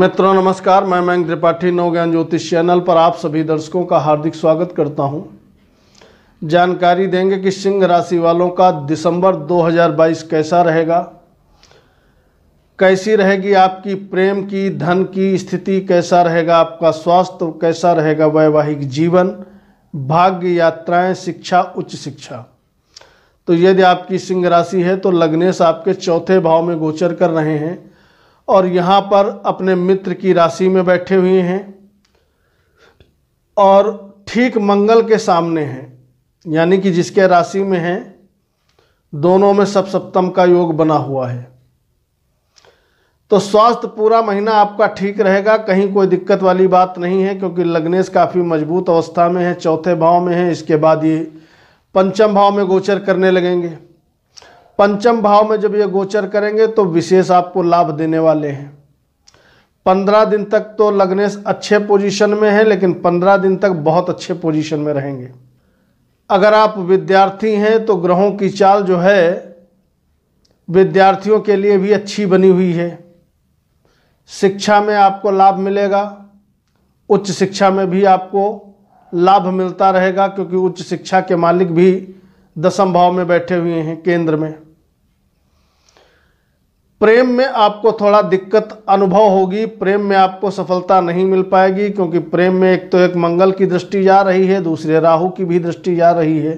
मित्रों नमस्कार मैं मयंक त्रिपाठी नवज्ञान ज्योतिष चैनल पर आप सभी दर्शकों का हार्दिक स्वागत करता हूं। जानकारी देंगे कि सिंह राशि वालों का दिसंबर 2022 कैसा रहेगा कैसी रहेगी आपकी प्रेम की धन की स्थिति कैसा रहेगा आपका स्वास्थ्य कैसा रहेगा वैवाहिक जीवन भाग्य यात्राएं शिक्षा उच्च शिक्षा तो यदि आपकी सिंह राशि है तो लग्नेश आपके चौथे भाव में गोचर कर रहे हैं और यहाँ पर अपने मित्र की राशि में बैठे हुए हैं और ठीक मंगल के सामने हैं यानी कि जिसके राशि में हैं दोनों में सब सप्तम का योग बना हुआ है तो स्वास्थ्य पूरा महीना आपका ठीक रहेगा कहीं कोई दिक्कत वाली बात नहीं है क्योंकि लग्नेश काफ़ी मजबूत अवस्था में है चौथे भाव में है इसके बाद ये पंचम भाव में गोचर करने लगेंगे पंचम भाव में जब ये गोचर करेंगे तो विशेष आपको लाभ देने वाले हैं पंद्रह दिन तक तो लगने अच्छे पोजीशन में हैं लेकिन पंद्रह दिन तक बहुत अच्छे पोजीशन में रहेंगे अगर आप विद्यार्थी हैं तो ग्रहों की चाल जो है विद्यार्थियों के लिए भी अच्छी बनी हुई है शिक्षा में आपको लाभ मिलेगा उच्च शिक्षा में भी आपको लाभ मिलता रहेगा क्योंकि उच्च शिक्षा के मालिक भी दसम भाव में बैठे हुए हैं केंद्र में प्रेम में आपको थोड़ा दिक्कत अनुभव होगी प्रेम में आपको सफलता नहीं मिल पाएगी क्योंकि प्रेम में एक तो एक मंगल की दृष्टि जा रही है दूसरे राहु की भी दृष्टि जा रही है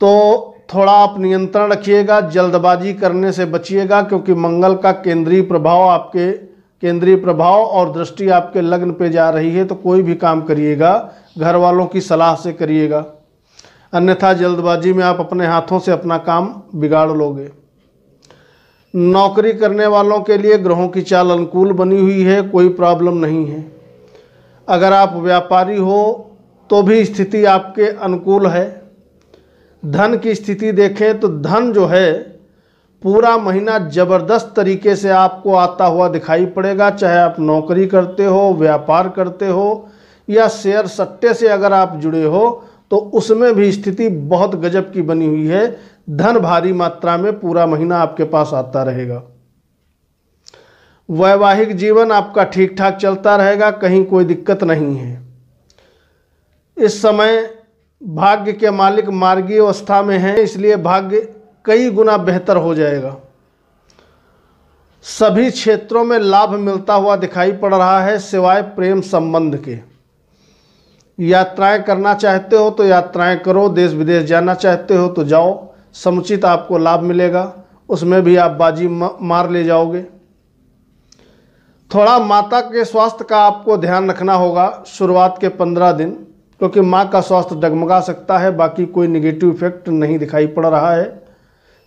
तो थोड़ा आप नियंत्रण रखिएगा जल्दबाजी करने से बचिएगा क्योंकि मंगल का केंद्रीय प्रभाव आपके केंद्रीय प्रभाव और दृष्टि आपके लग्न पे जा रही है तो कोई भी काम करिएगा घर वालों की सलाह से करिएगा अन्यथा जल्दबाजी में आप अपने हाथों से अपना काम बिगाड़ लोगे नौकरी करने वालों के लिए ग्रहों की चाल अनुकूल बनी हुई है कोई प्रॉब्लम नहीं है अगर आप व्यापारी हो तो भी स्थिति आपके अनुकूल है धन की स्थिति देखें तो धन जो है पूरा महीना ज़बरदस्त तरीके से आपको आता हुआ दिखाई पड़ेगा चाहे आप नौकरी करते हो व्यापार करते हो या शेयर सट्टे से अगर आप जुड़े हो तो उसमें भी स्थिति बहुत गजब की बनी हुई है धन भारी मात्रा में पूरा महीना आपके पास आता रहेगा वैवाहिक जीवन आपका ठीक ठाक चलता रहेगा कहीं कोई दिक्कत नहीं है इस समय भाग्य के मालिक मार्गी अवस्था में हैं इसलिए भाग्य कई गुना बेहतर हो जाएगा सभी क्षेत्रों में लाभ मिलता हुआ दिखाई पड़ रहा है सिवाय प्रेम संबंध के यात्राएं करना चाहते हो तो यात्राएं करो देश विदेश जाना चाहते हो तो जाओ समुचित आपको लाभ मिलेगा उसमें भी आप बाजी मार ले जाओगे थोड़ा माता के स्वास्थ्य का आपको ध्यान रखना होगा शुरुआत के पंद्रह दिन क्योंकि माँ का स्वास्थ्य डगमगा सकता है बाकी कोई निगेटिव इफेक्ट नहीं दिखाई पड़ रहा है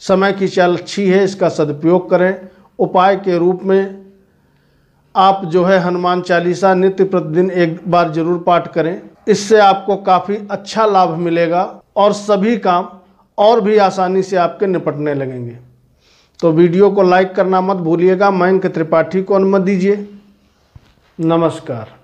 समय की चाल अच्छी है इसका सदुपयोग करें उपाय के रूप में आप जो है हनुमान चालीसा नित्य प्रतिदिन एक बार जरूर पाठ करें इससे आपको काफ़ी अच्छा लाभ मिलेगा और सभी काम और भी आसानी से आपके निपटने लगेंगे तो वीडियो को लाइक करना मत भूलिएगा मयंक त्रिपाठी को अनुमत दीजिए नमस्कार